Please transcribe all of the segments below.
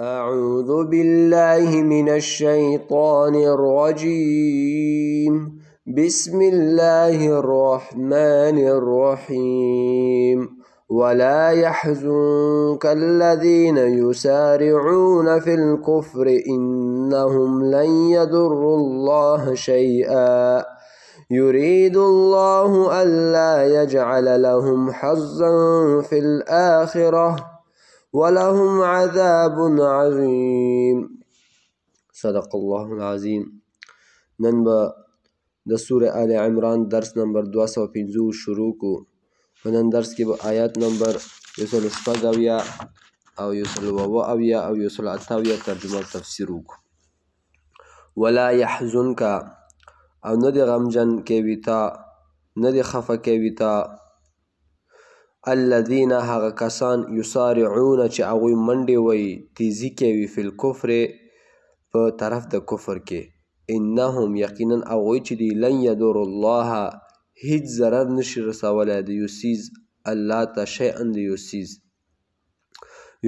أعوذ بالله من الشيطان الرجيم بسم الله الرحمن الرحيم ولا يحزنك الذين يسارعون في الكفر إنهم لن يضروا الله شيئا يريد الله ألا يجعل لهم حظا في الآخرة ولهم عذاب عظیم صدق الله العظیم نن به د سوره آل عمران درس نمبر 250 شروع کو په نن درس کې به آیات نمبر 158 او 159 او 158 ترجمه تفسیر وکړو ولا يحزنك او نه دې غمجن کوي تا نه دې خفه کوي تا الذین هغه کسان یسارعون چې هغوی منډې وهي تیزي کوي فی الکفر په طرف د کفر کې انهم یقینا هغوی چې دي لن یدور الله هیڅ ضرر نشي رسولی د یوسیز الله ته شیئا د یوسیز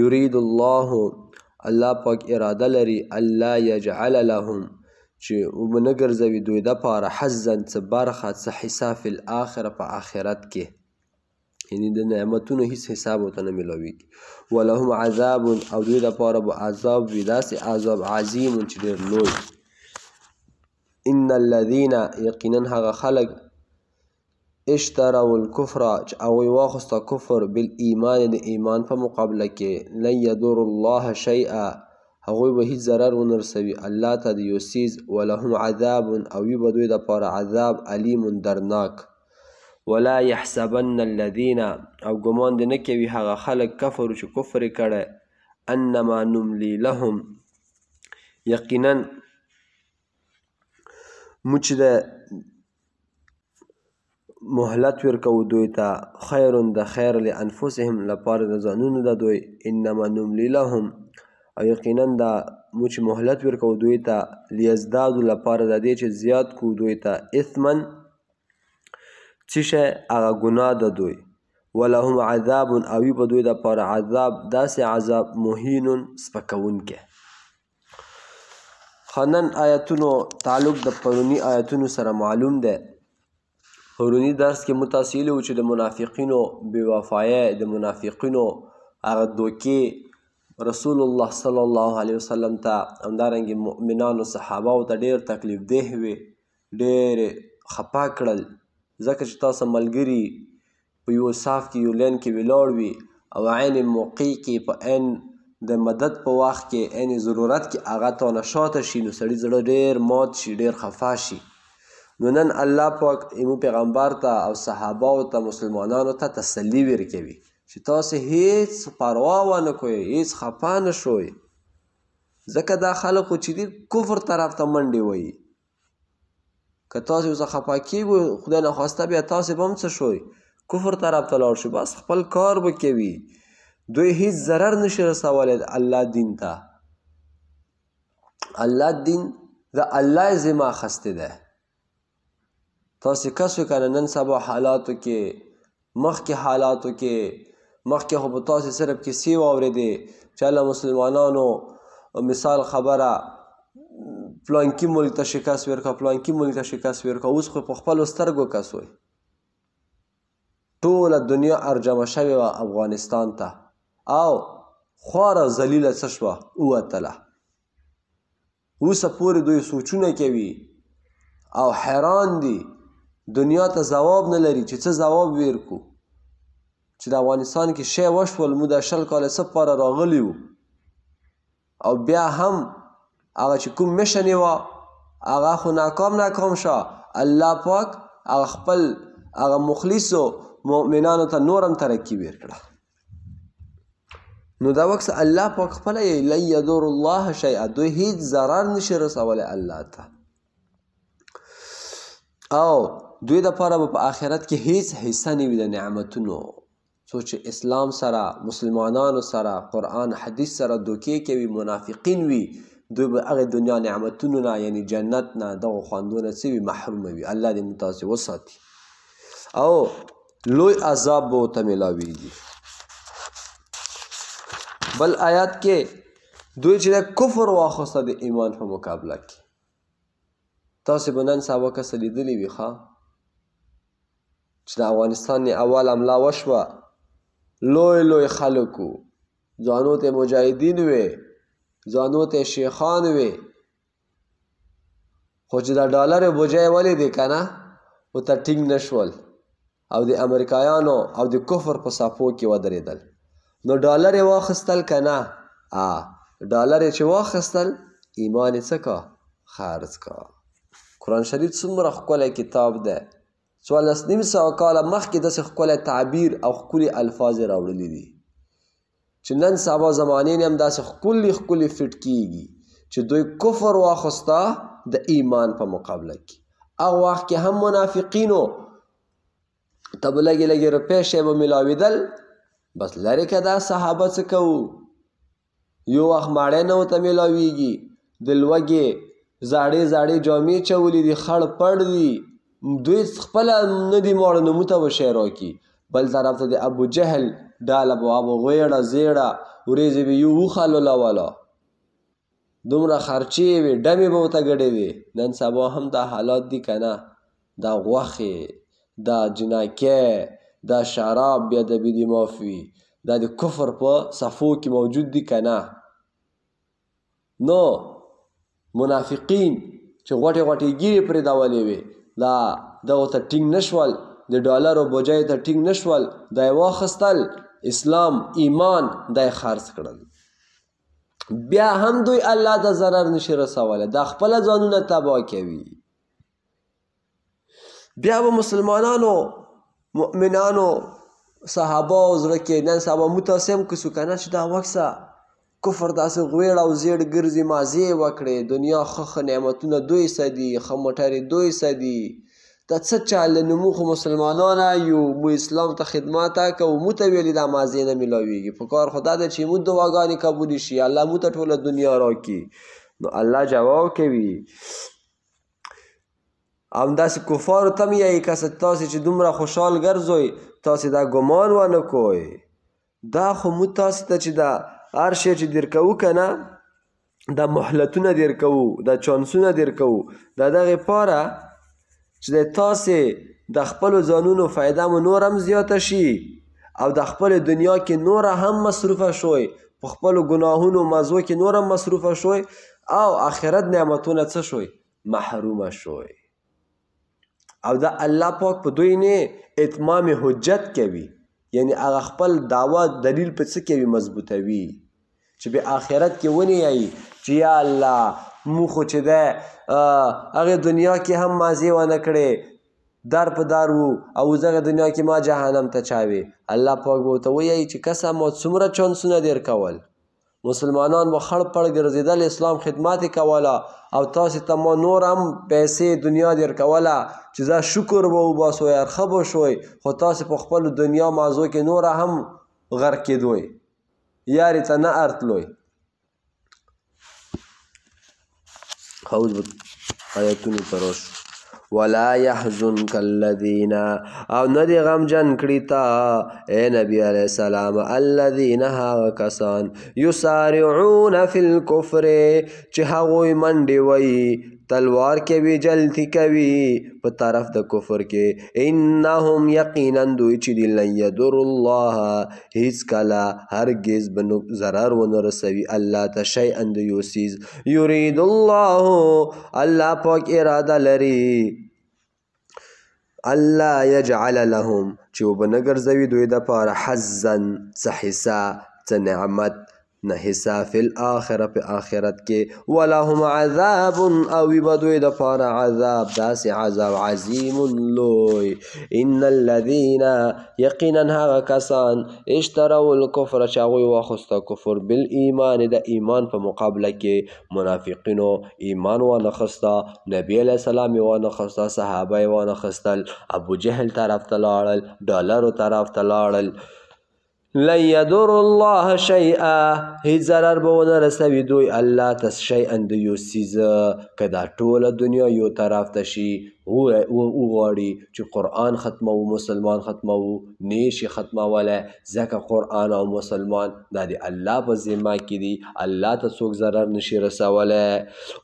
یرید الله الله پاک اراده لري الله یجعل لهم چې وبنګرځوي دوی د پاره حزن څه برخه څه حساب الاخره په آخرت کې یعنی د نعمتونو هیڅ حساب ورته نه میلاویږي ولهم عذاب او دوی دپاره به عذاب وي داسې عذاب عظیم چې ډېر لوی ان الذین یقینا هغه خلک اشتروا الكفر چې هغوی واخسته کفر بالایمان د ایمان په مقابله کې لن یدور الله شیئا هغوی به هیڅ ضرر ونه رسوي الله ته د یو څیز ولهم عذاب او وي به دوی دپاره عذاب علیم درناک ولا يحسبن الذين او ګمان دې نه کوي هغه خلک کفر چې کفر کړي انما نملي لهم یقینا مچ د مهلت ورکو دوی ته خیر د خیر لانفسهم لپاره د ځانونو د دوی انما نملي لهم او یقینا دا مچ مهلت ورکو دوی ته لیزدادو لپاره د دې چې زیات کو دوی ته اثمن څه شی هغه ګناه د دوی ولهم عذاب او په دوی دپاره عذاب داسې عذاب مهین سپکوونکی خنن آیتونو تعلق د پرونی آیتونو سره معلوم ده پرونی درس کې متاسیل و چې د منافقینو بې وفایه د منافقینو هغه دوکې رسول الله صلی الله علیه وسلم ته همدارنګې مؤمنانو صحابه ته ډیر تکلیف ده وي ډیر خپا کړل ځکه چې تاسو ملګری په یو صاف کې یو لین کې ولاړ وي او عین موقع کې په عین د مدد په وخت کې عین ضرورت کې هغه تا نشاته شي نو سړي زړه ډیر مات شي ډیر خفه شي نو نن الله پاک ایمو پیغمبر ته او صحابه او ته مسلمانانو ته تسلی ورکوي چې تاسو هیڅ پروا ونه کوئ هیڅ خفه نه شوئ ځکه دا خلکو چې دي کفر طرف ته منډې وایي که تاسو څخه پاکیږئ خدای نه خواسته بیا تاسو به هم څه شوئ کفر طرف ته لاړ شئ بس خپل کار به کوي دوی هیڅ ضرر نشي رسولی الله دین ته الله دین د الله زما خسته ده تاسو کسو کنه نن سبا حالاتو کې مخکې حالاتو کې مخکې خو به تاسو صرف کیسې واورېدې چې الله مسلمانانو مثال خبره پلانکی ملک ته شکست ورکړه پلانکی ملک ته شکست ورکړه اوس خو په خپلو سترګو کسوی ټوله دنیا ارجمه شوې وه افغانستان ته او خواره ذلیله څه شوه ووتله اوسه پورې دوی سوچونه کوي او حیران دي دنیا ته ځواب نه لري چې څه ځواب ورکو چې د افغانستان کې شی وشول موږ د شل کاله څه پاره راغلي وو او بیا هم هغه چې کوم مشن یې وه هغه خو ناکام ناکام شو الله پاک هغه خپل هغه مخلصو مؤمنانو ته نورم ترقي ورکړه نو دا وخت الله پاک خپل لن یدور الله شیئا دوی هیڅ ضرر نشي رسولی الله ته او دوی دپاره به په آخرت کې هیڅ حصه نه وي د نعمتونو څو چې اسلام سره مسلمانانو سره قرآن حدیث سره دوکې کوي منافقین وي دوی به هغې دنیا نعمتونو نه یعنی جنت نه دغو خوندونه څه وي محرومه وي الله دې موږ تاسې وساتي او لوی عذاب به ورته میلاویږي بل آیات کې دوی چې کفر واخیسته د ایمان په مقابله کې تاسې به نن سبا کسه لیدلې وي ښه چې د افغانستان نه اول حمله وشوه لوی لوی خلکو ځانو ته مجاهدین وې ځانو ته شیخان وي خو چې دا ډالر بوجای ولې دی کنه او ته ټینګ نشول او د امریکایانو او د کفر په صفو کې ودرېدل نو ډالر یې واخیستل کنه آ ډالر چې واخیستل ایمان یې څه کا خرڅ کا قرآن شریف څومره ښکلی کتاب دی څوارلس نیم سوه کاله مخکې داسې ښکلی تعبیر او ښکلي الفاظ یې راوړلي دي چې نن سبا زمانې نه هم داسې ښکلي ښکلي فټ کیږي چې دوی کفر واخستا د ایمان په مقابله کې هغه وخت کې هم منافقینو ته به لږې لږې روپۍ شی به میلاوېدل بس لرې که دا صحابه څه کوو یو وخت ماړی نه ورته میلاویږي د لوږې زاړې زاړې جامې چولې دي خړ پړ دي دوی خپله نه دي ماړه نومو ته به شی راکړي بل طرف ته د ابوجهل ډاله به وابه غویړه زیړه ورېځې به یو وخالولوله دومره خرچې وې ډمې به ورته ګډې وې نن سبا هم دا حالات دي که نه دا غوښې دا جناکې دا شراب بیا د بیدي معاف وي دا د کفر په صفو کې موجود دي که نه نو منافقین چې غوټې غوټې ګیرې پرې دولې وې دا دغو ته ټینګ نه شول د ډالرو بوجای ته ټینګ نه شول دا یې واخیستل اسلام ایمان دای خرڅ کړل بیا هم دوی الله ته ضرر نشي رسولی دا خپل ځانونه تبا کوي بیا به مسلمانانو مؤمنانو صحابه او زړه کې نن سبا متاسم کسو کنه چې دا وکسه کفر داسې غویړ او زیړ ګرځي مازې وکړې دنیا خخ نعمتونه دوی سدي خموټري دوی سدي دا څه چاله نو موږ خو مسلمانانه یو مو اسلام ته خدمت کوو مو ته ویلي دا مازې نه میلاویږي په کار خو دا ده چې مو دعاګانې قبولې شي الله مو ته ټوله دنیا راکړي نو الله جواب کوي همداسې کفارو ته م یایي که تاسې چې دومره خوشحال ګرځوئ تاسې دا ګمان ونه کوئ دا خو مو تاسې ته چې دا هر شی چې در کوو که نه دا مهلتونه در کوو دا چانسونه در کوو دا دغې پاره چې تاسې د خپل ځانونو فایده مو نور هم زیاته شي او د خپل دنیا کې نور هم مصروفه شوي په خپل ګناهونو مزو کې نور هم مصروفه شوي او آخرت نعمتونه څه شوي محرومه شوي او دا الله پاک په دوی نه اتمام حجت کوي یعنی هغه خپل داوا دلیل په څه کوي مضبوطوي چې به آخرت کې ونی چې یا الله موخو چې ده هغه دنیا کې هم مازی ونه کړې دار په دار وو او زغه دنیا کې ما جهنم ته چاوي الله پاک وو ته وایي چې قسم او څومره چانسونه دیر کول مسلمانان و خړ پړ ګرځیدل اسلام خدمت کوله او تاسو ته ما نور هم پیسې دنیا در کوله چې زه شکر وو باسو یار خبو شوي خو تاسو په خپل دنیا موضوع کې نور هم غرق کېدوي یاري ته نه ارتلوي حوض آیتونی پروش ولا يحزنك الذين او آه، ندی غم جن کړی تا اے نبی علیہ السلام الذين ها کسان يسارعون في الكفر چې من منډي وي تلوار کوي جلتی کوي په طرف د کفر کې انهم یقینا دوی چې دی لن یدر الله هیڅ کله هرگز به ضرر ونه رسوي الله ته شیئا د یوسیز یرید الله الله پاک اراده لري الله یجعل لهم چې وبنګر زوی دوی د پاره حزن صحیسا څه نعمت نه حصہ فی الاخره په آخرت کې ولهم عذاب او بدوی د پاره عذاب داسې عذاب عظیم لوی ان الذين یقینا هغه کسان اشتروا الكفر چې هغوی واخیسته کفر بالایمان د ایمان په مقابله کې منافقینو ایمان وانخسته نبی علیه السلام یې وانخسته صحابه یې وانخیستل ابوجهل طرف ته لاړل ډالرو طرف ته لاړل لن يدر الله شيئا هي ضرر به ونه رسوي دوی الله ته شیئا د یو څیز که دا ټوله طرف ته وغواړي چې قرآن ختمو مسلمان ختمو نیشي ختموله ځکه قرآن او مسلمان دا د الله په ذمه کې دي الله ته څوک ضرر نشي رسولی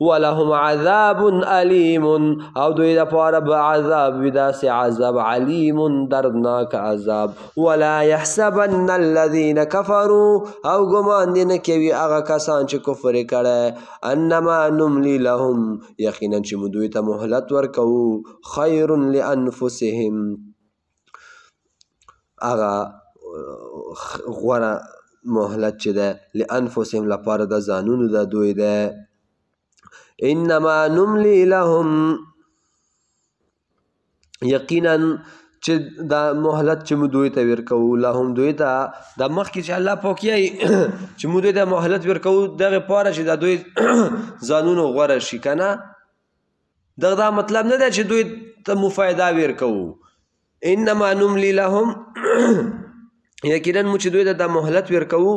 ولهم عذاب علیم او دوی دپاره به عذاب وي داسې عذاب علیم دردناک عذاب ولا یحسبن الذین کفروا او ګمان دې نه کوي هغه کسان چې کفر یې کړی انما نملی لهم یقینا چې موږ دوی ته مهلت ورکوو خیر لانفسهم هغه غوره مهلت چې ده لانفسهم لپاره د ځانونو د دوی ده انما نملی لهم یقینا چې دا مهلت چې موږ دوی ته ورکو لهم دوی ته د مخکې چې الله پوکیای چې موږ دوی ته مهلت ورکو دغه پاره چې دا دوی ځانونو غوره شي کنه دا دا مطلب نه دی چې دوی ته مو فایده ورکوو انما نملی لهم یقینا مو چې دوی ته د مهلت ورکوو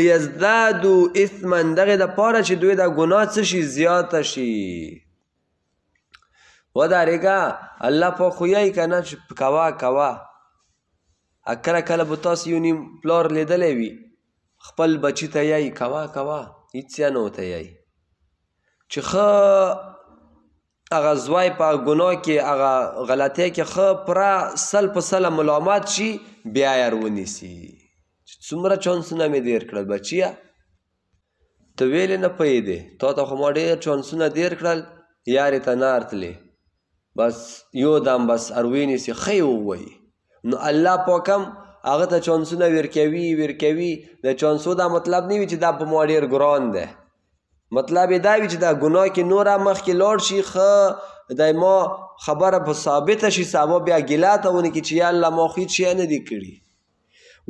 لیزدادو اثما دغه د پاره چې دوی د ګناه څه شي زیات شي ودارېګه الله په خویای کنه چې کوا کوا اکره کله به تاسو یو نیم پلار لیدلې وي خپل بچی ته یای کوا کوا هیڅ نه وته یای چې خه هغه زوی په ګناه کې هغه غلطۍ کې ښه پوره سل په سله ملامت شي بیا یې ونیسي څومره چانسونه مې دیر کړل بچیه ته ویلې نه پوهېدې تا ته خو ما ډېر چانسونه دیر کړل یارې ته نه رتلې بس یو دم بس اروینیسي ښه ووایي نو الله پاکم هغه ته چانسونه ورکوي ورکوي د چانسو دا مطلب نه وي چې دا په ما ډېر ګران دی مطلب دا وی چې دا ګناه کې نور مخ کې لوړ شي خ دای ما خبره په ثابت شي سبا بیا ګیلاته ونی کې چې یا الله ما خو شي نه دی کړی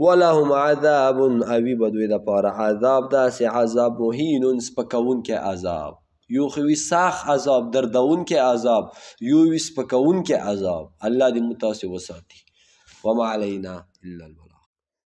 ولهم عذاب اوی بدوی د پاره عذاب دا سي عذاب مهین سپکون کې عذاب یو خوی ساخ عذاب دردون کې عذاب یو وی سپکون کې عذاب الله دې متاسي وساتي وما علينا الا البلاغ